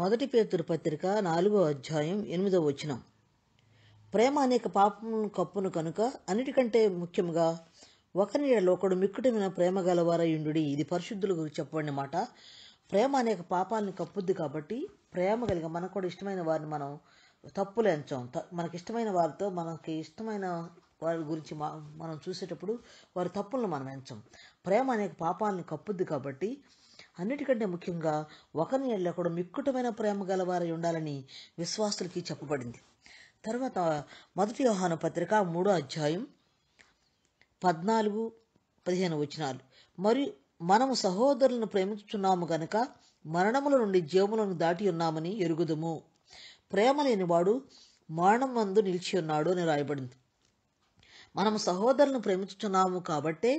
మొదటి పేతురు పత్రిక నాలుగో అధ్యాయం ఎనిమిదో వచనం ప్రేమ అనేక పాపమును కప్పును కనుక అన్నిటికంటే ముఖ్యంగా ఒకరిలో ఒకడు మిక్కుటమైన ప్రేమ గలవారయుండు ఇది పరిశుద్ధులకు చెప్పబడిన మాట ప్రేమ అనేక పాపాలను కప్పుద్ది కాబట్టి ప్రేమ కలిగి మనకు కూడా ఇష్టమైన వారిని మనం తప్పులు ఎంచాం మనకి ఇష్టమైన వారితో మనకి ఇష్టమైన వారి గురించి మనం చూసేటప్పుడు వారి తప్పులను మనం ఎంచం ప్రేమ అనేక పాపాలను కప్పుద్ది కాబట్టి అన్నిటికంటే ముఖ్యంగా ఒకరిని కూడా మిక్కుటమైన ప్రేమ గలవారై ఉండాలని విశ్వాసులకి చెప్పబడింది తర్వాత మొదటి వ్యవహార పత్రిక మూడో అధ్యాయం పద్నాలుగు పదిహేను వచనాలు మరియు మనము సహోదరులను ప్రేమించున్నాము గనుక మరణముల నుండి జీవములను దాటి ఉన్నామని ఎరుగుదము ప్రేమ లేనివాడు మరణం మందు నిలిచి ఉన్నాడు అని రాయబడింది మనం సహోదరులను ప్రేమించుచున్నాము కాబట్టే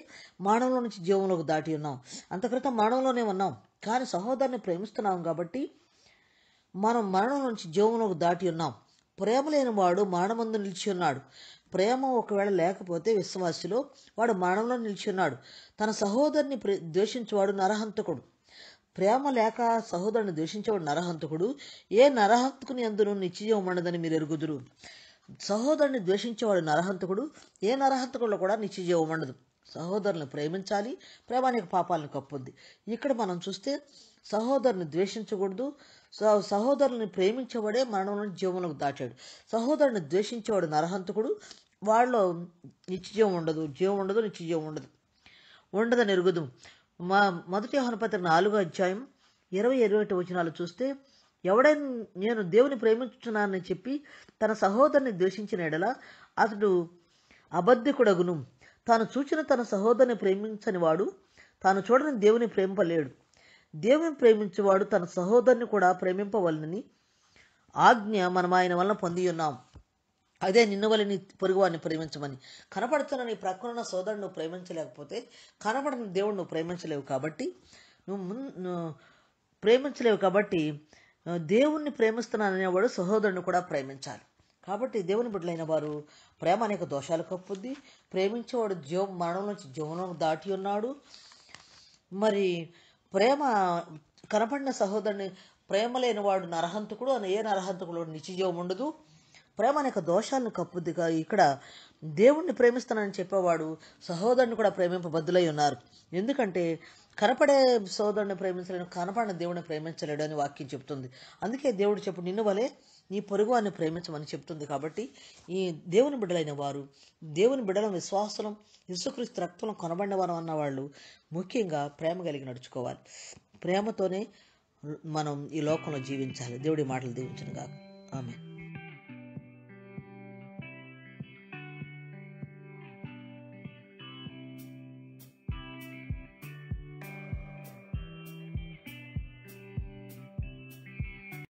మానవుల నుంచి జీవంలోకి దాటి ఉన్నాం అంతక్రితం మానవులోనే ఉన్నాం కానీ సహోదరుని ప్రేమిస్తున్నాం కాబట్టి మనం మరణం నుంచి జీవంలోకి దాటి ఉన్నాం ప్రేమ లేని వాడు మరణమందు నిలిచి ఉన్నాడు ప్రేమ ఒకవేళ లేకపోతే విశ్వాసులో వాడు మరణంలో నిలిచి ఉన్నాడు తన సహోదరుని ద్వేషించేవాడు నరహంతకుడు ప్రేమ లేక సహోదరుని ద్వేషించేవాడు నరహంతకుడు ఏ నరహంతకుని అందును నిత్యజీవం ఉండదని మీరు ఎరుగుదురు సహోదరుని ద్వేషించేవాడు నరహంతకుడు ఏ నరహంతకుడు కూడా నిత్యజీవం ఉండదు సహోదరుని ప్రేమించాలి ప్రేమ పాపాలను కప్పుద్ది ఇక్కడ మనం చూస్తే సహోదరుని ద్వేషించకూడదు సహోదరుని ప్రేమించేవాడే మరణం నుండి జీవనకు దాటాడు సహోదరుని ద్వేషించేవాడు నరహంతకుడు వాళ్ళు నిత్యజీవం ఉండదు జీవం ఉండదు నిత్యజీవం ఉండదు ఉండదని ఎరుగుదు మా మొదటి హనుపతి నాలుగో అధ్యాయం ఇరవై ఇరవై ఒకటి వచనాలు చూస్తే ఎవడైనా నేను దేవుని ప్రేమించున్నానని చెప్పి తన సహోదరుని ద్వేషించిన ఎడల అతడు అబద్ధికుడగును తాను చూచిన తన సహోదరుని ప్రేమించని వాడు తాను చూడని దేవుని ప్రేమింపలేడు దేవుని ప్రేమించేవాడు తన సహోదరుని కూడా ప్రేమింపవలనని ఆజ్ఞ మనం ఆయన వలన పొంది ఉన్నాం అదే నిన్ను వలని పొరుగువాడిని ప్రేమించమని కనపడుతున్న నీ ప్రక్కనున్న సోదరుడు ప్రేమించలేకపోతే కనపడిన దేవుడు నువ్వు ప్రేమించలేవు కాబట్టి నువ్వు ప్రేమించలేవు కాబట్టి దేవుణ్ణి ప్రేమిస్తున్నాను అనేవాడు సహోదరుని కూడా ప్రేమించాలి కాబట్టి దేవుని బిడ్డలైన వారు ప్రేమ అనేక దోషాలు కప్పుద్ది ప్రేమించేవాడు జీవ మరణం నుంచి జీవనం దాటి ఉన్నాడు మరి ప్రేమ కనపడిన సహోదరుని ప్రేమ లేని వాడు నరహంతకుడు అని ఏ నరహంతకుడు నిత్యజీవం ఉండదు ప్రేమ అనేక దోషాలను కప్పుద్దిగా ఇక్కడ దేవుణ్ణి ప్రేమిస్తానని చెప్పేవాడు సహోదరుని కూడా ప్రేమింపబద్దులై ఉన్నారు ఎందుకంటే కనపడే సోదరుని ప్రేమించలేను కనపడిన దేవుడిని ప్రేమించలేడు అని వాక్యం చెప్తుంది అందుకే దేవుడు చెప్పు నిన్ను వలే నీ అని ప్రేమించమని చెప్తుంది కాబట్టి ఈ దేవుని బిడ్డలైన వారు దేవుని బిడ్డల విశ్వాసం యేసుక్రీస్తు రక్తంలో కొనబడిన వారు అన్నవాళ్ళు ముఖ్యంగా ప్రేమ కలిగి నడుచుకోవాలి ప్రేమతోనే మనం ఈ లోకంలో జీవించాలి దేవుడి మాటలు దీవించను కాక ఆమె